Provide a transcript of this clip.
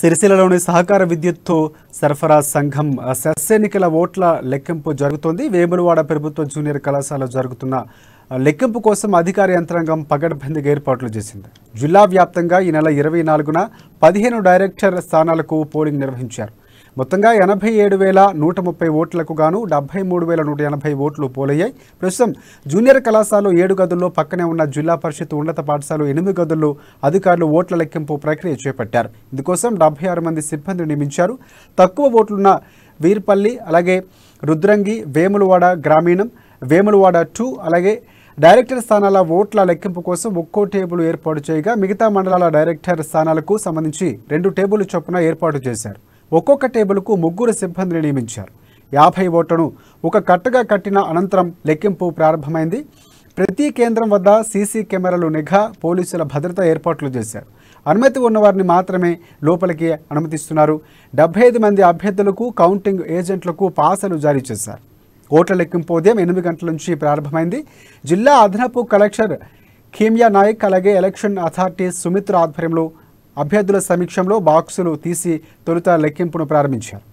సిరిసిల్లలోని సహకార విద్యుత్తు సరఫరా సంఘం ఎన్నికల ఓట్ల లెక్కింపు జరుగుతోంది వేములవాడ ప్రభుత్వ జూనియర్ కళాశాల జరుగుతున్న లెక్కింపు కోసం అధికార యంత్రాంగం పగడ్బందీగా ఏర్పాట్లు చేసింది జిల్లా వ్యాప్తంగా ఈ నెల ఇరవై నాలుగున పదిహేను డైరెక్టర్ స్థానాలకు పోలింగ్ నిర్వహించారు మొత్తంగా ఎనభై ఏడు వేల నూట ముప్పై ఓట్లకు గాను డెబ్బై మూడు వేల నూట ఎనభై ఓట్లు పోలయ్యాయి ప్రస్తుతం జూనియర్ కళాశాల ఏడు గదుల్లో పక్కనే ఉన్న జిల్లా పరిషత్ ఉన్నత పాఠశాల ఎనిమిది గదుల్లో అధికారులు ఓట్ల లెక్కింపు ప్రక్రియ చేపట్టారు ఇందుకోసం డెబ్బై ఆరు మంది సిబ్బంది నియమించారు తక్కువ ఓట్లున్న వీర్పల్లి అలాగే రుద్రంగి వేములవాడ గ్రామీణం వేములవాడ టూ అలాగే డైరెక్టర్ స్థానాల ఓట్ల లెక్కింపు కోసం ఒక్కో టేబుల్ ఏర్పాటు చేయగా మిగతా మండలాల డైరెక్టర్ స్థానాలకు సంబంధించి రెండు టేబుల్ చొప్పున ఏర్పాటు చేశారు ఒక్కొక్క టేబుల్కు ముగ్గురు సిబ్బందిని నియమించారు యాభై ఓట్లను ఒక కట్టగా కట్టిన అనంతరం లెక్కింపు ప్రారంభమైంది ప్రతి కేంద్రం వద్ద సీసీ కెమెరాలు నిఘా పోలీసుల భద్రత ఏర్పాట్లు చేశారు అనుమతి ఉన్నవారిని మాత్రమే లోపలికి అనుమతిస్తున్నారు డెబ్బై ఐదు మంది అభ్యర్థులకు కౌంటింగ్ ఏజెంట్లకు పాసలు జారీ చేశారు ఓట్ల లెక్కింపు ఉదయం ఎనిమిది గంటల నుంచి ప్రారంభమైంది జిల్లా అదనపు కలెక్టర్ ఖీమియా నాయక్ అలాగే ఎలక్షన్ అథారిటీ సుమిత్ర ఆధ్వర్యంలో అభ్యర్థుల సమీక్షంలో బాక్సులు తీసి తొలుత లెక్కింపును ప్రారంభించారు